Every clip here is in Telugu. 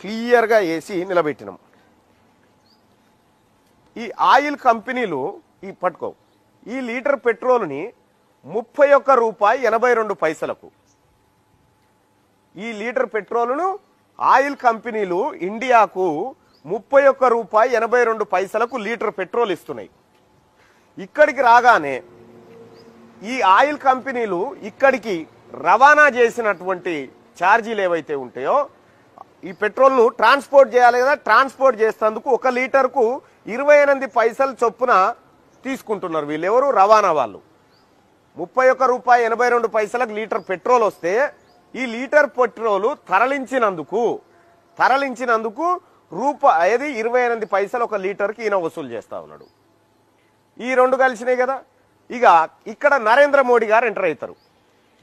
క్లియర్గా వేసి నిలబెట్టినాం ఈ ఆయిల్ కంపెనీలు ఈ పట్టుకో ఈ లీటర్ పెట్రోల్ని ముప్పై ఒక్క రూపాయి ఎనభై రెండు పైసలకు ఈ లీటర్ పెట్రోల్ను ఆయిల్ కంపెనీలు ఇండియాకు ముప్పై ఒక్క రూపాయి ఎనభై రెండు పైసలకు లీటర్ పెట్రోల్ ఇస్తున్నాయి ఇక్కడికి రాగానే ఈ ఆయిల్ కంపెనీలు ఇక్కడికి రవాణా చేసినటువంటి ఛార్జీలు ఏవైతే ఉంటాయో ఈ పెట్రోల్ను ట్రాన్స్పోర్ట్ చేయాలి కదా ట్రాన్స్పోర్ట్ చేసేందుకు ఒక లీటర్కు ఇరవై ఎనిమిది పైసలు చొప్పున తీసుకుంటున్నారు వీళ్ళెవరు రవాణా వాళ్ళు ముప్పై ఒక్క రూపాయి ఎనభై రెండు పైసలకు లీటర్ పెట్రోల్ వస్తే ఈ లీటర్ పెట్రోల్ తరలించినందుకు తరలించినందుకు రూపాయి అది ఇరవై ఎనిమిది పైసలు ఒక లీటర్కి ఈయన వసూలు చేస్తా ఉన్నాడు ఈ రెండు కలిసినాయి కదా ఇక ఇక్కడ నరేంద్ర మోడీ గారు ఎంటర్ అవుతారు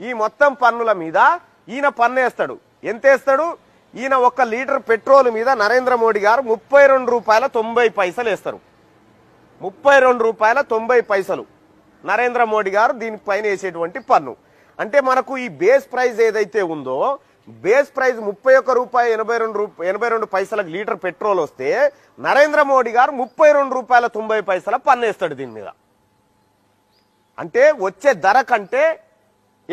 ఈ మొత్తం పన్నుల మీద ఈయన పన్ను వేస్తాడు ఎంత వేస్తాడు ఈయన ఒక లీటర్ పెట్రోల్ మీద నరేంద్ర మోడీ గారు ముప్పై రెండు రూపాయల తొంభై పైసలు వేస్తారు ముప్పై రెండు రూపాయల తొంభై పైసలు నరేంద్ర మోడీ గారు దీనిపైన వేసేటువంటి పన్ను అంటే మనకు ఈ బేస్ ప్రైస్ ఏదైతే ఉందో బేస్ ప్రైస్ ముప్పై ఒక్క రూపాయి ఎనభై రెండు రూ ఎనభై రెండు పైసలకు లీటర్ పెట్రోల్ వస్తే నరేంద్ర మోడీ గారు ముప్పై రెండు రూపాయల తొంభై పైసల పన్ను వేస్తాడు దీని మీద అంటే వచ్చే ధర కంటే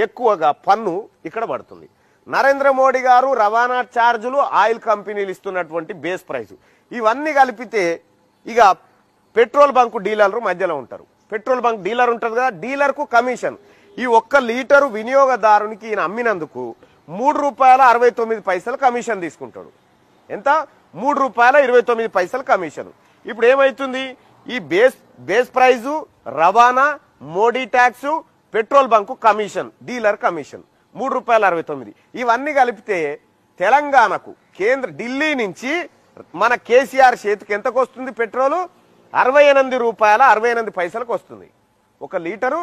ఎక్కువగా పన్ను ఇక్కడ పడుతుంది నరేంద్ర మోడీ గారు రవాణా ఛార్జులు ఆయిల్ కంపెనీలు ఇస్తున్నటువంటి బేస్ ప్రైస్ ఇవన్నీ కలిపితే ఇక పెట్రోల్ బంక్ డీలర్లు మధ్యలో ఉంటారు పెట్రోల్ బంక్ డీలర్ ఉంటుంది కదా డీలర్కు కమిషన్ ఈ ఒక్క లీటరు వినియోగదారునికి ఈయన అమ్మినందుకు మూడు రూపాయల అరవై తొమ్మిది పైసలు కమిషన్ తీసుకుంటాడు ఎంత మూడు రూపాయల ఇరవై తొమ్మిది పైసలు కమిషన్ ఇప్పుడు ఏమవుతుంది ఈ బేస్ బేస్ ప్రైజు రవాణా Modi tax petrol bunk commission dealer commission మూడు రూపాయల అరవై తొమ్మిది ఇవన్నీ కలిపితే తెలంగాణకు కేంద్ర ఢిల్లీ నుంచి మన కేసీఆర్ చేతికి ఎంతకు వస్తుంది పెట్రోలు అరవై ఎనిమిది రూపాయల అరవై ఎనిమిది పైసలకు వస్తుంది ఒక లీటరు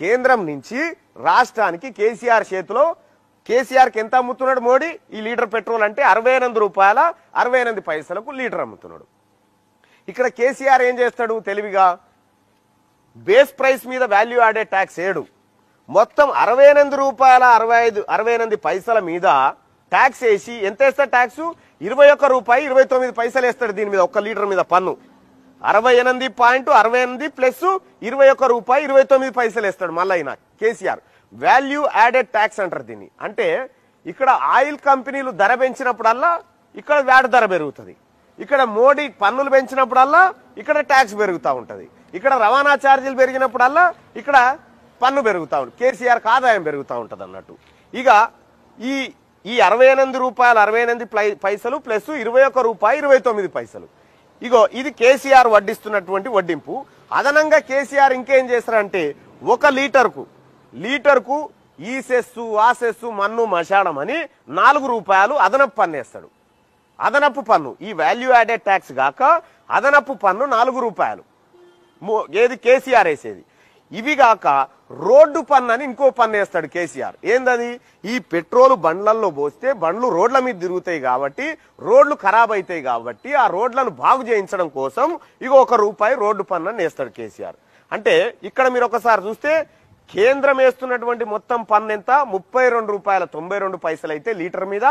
కేంద్రం నుంచి రాష్ట్రానికి కేసీఆర్ చేతిలో కేసీఆర్కి ఎంత అమ్ముతున్నాడు మోడీ ఈ లీటర్ పెట్రోల్ అంటే అరవై ఎనిమిది రూపాయల అరవై ఎనిమిది పైసలకు లీటర్ అమ్ముతున్నాడు ఇక్కడ కేసీఆర్ ఏం చేస్తాడు తెలివిగా బేస్ ప్రైస్ మీద వాల్యూ యాడెడ్ ట్యాక్స్ ఏడు మొత్తం అరవై ఎనిమిది రూపాయల అరవై ఐదు అరవై ఎనిమిది పైసల మీద ట్యాక్స్ వేసి ఎంత వేస్తాడు ట్యాక్స్ ఇరవై ఒక్క రూపాయి ఇరవై తొమ్మిది పైసలు వేస్తాడు దీని మీద ఒక్క లీటర్ మీద పన్ను అరవై ఎనిమిది పాయింట్ అరవై ఎనిమిది ప్లస్ ఇరవై ఒక్క రూపాయి ఇరవై తొమ్మిది పైసలు వేస్తాడు మళ్ళీ ఆయన కేసీఆర్ వాల్యూ యాడెడ్ ట్యాక్స్ అంటారు దీన్ని అంటే ఇక్కడ ఆయిల్ కంపెనీలు ధర పెంచినప్పుడల్లా ఇక్కడ వ్యాడ్ ధర పెరుగుతుంది ఇక్కడ మోడీ పన్నులు పెంచినప్పుడల్లా ఇక్కడ ట్యాక్స్ పెరుగుతూ ఉంటుంది ఇక్కడ రవాణా ఛార్జీలు పెరిగినప్పుడల్లా ఇక్కడ పన్ను పెరుగుతూ ఉంటుంది కేసీఆర్కి ఆదాయం పెరుగుతూ ఉంటుంది అన్నట్టు ఇక ఈ ఈ అరవై ఎనిమిది రూపాయలు అరవై ఎనిమిది పైసలు ప్లస్ ఇరవై ఒక్క రూపాయి ఇరవై తొమ్మిది పైసలు ఇగో ఇది కేసీఆర్ వడ్డిస్తున్నటువంటి వడ్డింపు అదనంగా కేసీఆర్ ఇంకేం చేస్తారంటే ఒక లీటర్కు లీటర్కు ఈ సెస్సు ఆ సెస్సు మన్ను మశాడం అని నాలుగు రూపాయలు అదనపు పన్ను వేస్తాడు అదనపు పన్ను ఈ వాల్యూ యాడెడ్ ట్యాక్స్ కాక అదనపు పన్ను నాలుగు రూపాయలు ఏది కేసీఆర్ వేసేది ఇవి కాక రోడ్డు పన్ను అని ఇంకో పన్ను వేస్తాడు కేసీఆర్ ఏందది ఈ పెట్రోల్ బండ్లల్లో పోస్తే బండ్లు రోడ్ల మీద తిరుగుతాయి కాబట్టి రోడ్లు ఖరాబ్ అవుతాయి కాబట్టి ఆ రోడ్లను బాగు చేయించడం కోసం ఇక ఒక రూపాయి రోడ్డు పన్ను అని వేస్తాడు కేసీఆర్ అంటే ఇక్కడ మీరు ఒకసారి చూస్తే కేంద్రం వేస్తున్నటువంటి మొత్తం పన్ను ఎంత ముప్పై రెండు రూపాయల తొంభై రెండు పైసలు అయితే లీటర్ మీద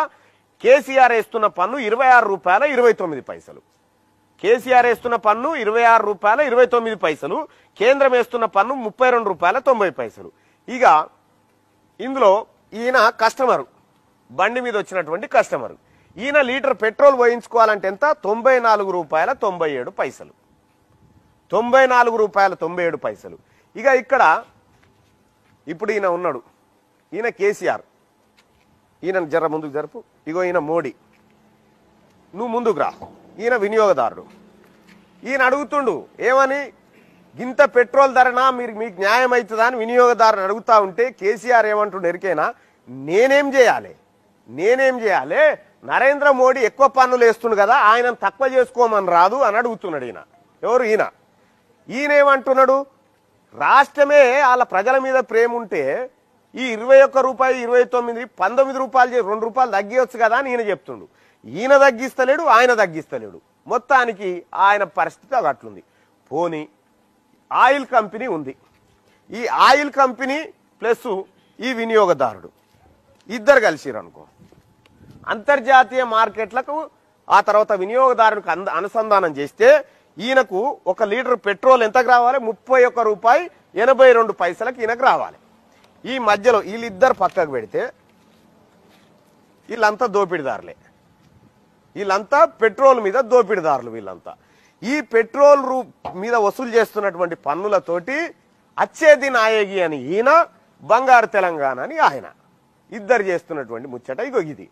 కేసీఆర్ వేస్తున్న పన్ను ఇరవై ఆరు రూపాయల ఇరవై తొమ్మిది పైసలు కేసీఆర్ వేస్తున్న పన్ను ఇరవై ఆరు రూపాయల ఇరవై తొమ్మిది పైసలు కేంద్రం వేస్తున్న పన్ను ముప్పై రెండు రూపాయల తొంభై పైసలు ఇక ఇందులో ఈయన కస్టమరు బండి మీద వచ్చినటువంటి కస్టమరు ఈయన లీటర్ పెట్రోల్ పోయించుకోవాలంటే ఎంత తొంభై నాలుగు రూపాయల తొంభై ఏడు పైసలు తొంభై నాలుగు రూపాయల తొంభై ఏడు పైసలు ఇక ఇక్కడ ఇప్పుడు ఈయన ఉన్నాడు ఈయన కేసీఆర్ ఈయన జర ముందుకు జరుపు ఇగో ఈయన మోడీ నువ్వు ముందుకు రా ఈయన వినియోగదారుడు ఈయన అడుగుతుండు ఏమని ఇంత పెట్రోల్ ధరనా మీరు మీకు న్యాయం అవుతుందా అని వినియోగదారుని అడుగుతా ఉంటే కేసీఆర్ ఏమంటుండే ఎరికైనా నేనేం చేయాలి నేనేం చేయాలి నరేంద్ర మోడీ ఎక్కువ పన్నులు వేస్తుండు కదా ఆయన తక్కువ చేసుకోమని రాదు అని అడుగుతున్నాడు ఈయన ఎవరు ఈయన ఈయన ఏమంటున్నాడు రాష్ట్రమే వాళ్ళ ప్రజల మీద ప్రేమ ఉంటే ఈ ఇరవై ఒక్క రూపాయి ఇరవై తొమ్మిది పంతొమ్మిది రూపాయలు రెండు రూపాయలు తగ్గియొచ్చు కదా అని ఈయన చెప్తుండు ఈయన తగ్గిస్తలేడు ఆయన తగ్గిస్తలేడు మొత్తానికి ఆయన పరిస్థితి అది అట్లుంది పోని ఆయిల్ కంపెనీ ఉంది ఈ ఆయిల్ కంపెనీ ప్లస్ ఈ వినియోగదారుడు ఇద్దరు కలిసిరు అనుకో అంతర్జాతీయ మార్కెట్లకు ఆ తర్వాత వినియోగదారునికి అనుసంధానం చేస్తే ఈయనకు ఒక లీటర్ పెట్రోల్ ఎంతకు రావాలి ముప్పై ఒక్క రూపాయి ఎనభై రెండు పైసలకు ఈయనకు రావాలి ఈ మధ్యలో వీళ్ళిద్దరు పక్కకు పెడితే వీళ్ళంతా దోపిడిదారులే వీళ్ళంతా పెట్రోల్ మీద దోపిడీదారులు వీళ్ళంతా ఈ పెట్రోల్ రూ మీద వసూలు చేస్తున్నటువంటి పన్నులతోటి అచ్చేది నాయగి అని ఈయన బంగారు తెలంగాణ అని ఆయన ఇద్దరు చేస్తున్నటువంటి ముచ్చట ఇగో ఇది